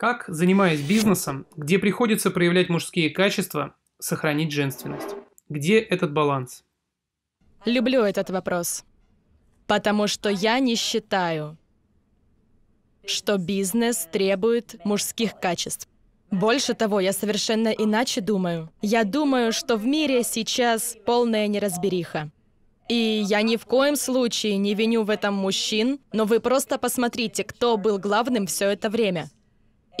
Как, занимаясь бизнесом, где приходится проявлять мужские качества, сохранить женственность? Где этот баланс? Люблю этот вопрос, потому что я не считаю, что бизнес требует мужских качеств. Больше того, я совершенно иначе думаю. Я думаю, что в мире сейчас полная неразбериха. И я ни в коем случае не виню в этом мужчин, но вы просто посмотрите, кто был главным все это время.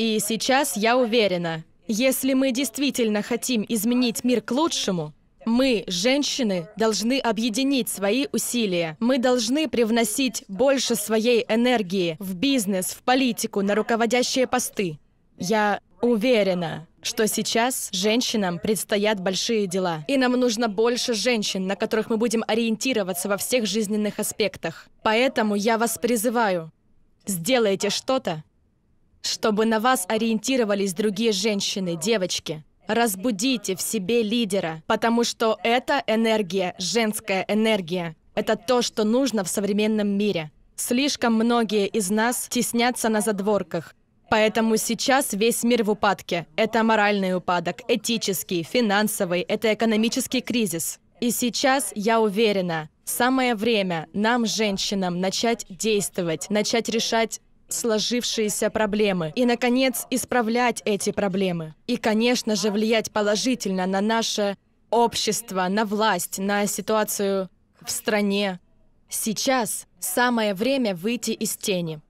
И сейчас я уверена, если мы действительно хотим изменить мир к лучшему, мы, женщины, должны объединить свои усилия. Мы должны привносить больше своей энергии в бизнес, в политику, на руководящие посты. Я уверена, что сейчас женщинам предстоят большие дела. И нам нужно больше женщин, на которых мы будем ориентироваться во всех жизненных аспектах. Поэтому я вас призываю, сделайте что-то, чтобы на вас ориентировались другие женщины, девочки. Разбудите в себе лидера, потому что это энергия, женская энергия. Это то, что нужно в современном мире. Слишком многие из нас теснятся на задворках. Поэтому сейчас весь мир в упадке. Это моральный упадок, этический, финансовый, это экономический кризис. И сейчас, я уверена, самое время нам, женщинам, начать действовать, начать решать сложившиеся проблемы и, наконец, исправлять эти проблемы. И, конечно же, влиять положительно на наше общество, на власть, на ситуацию в стране. Сейчас самое время выйти из тени.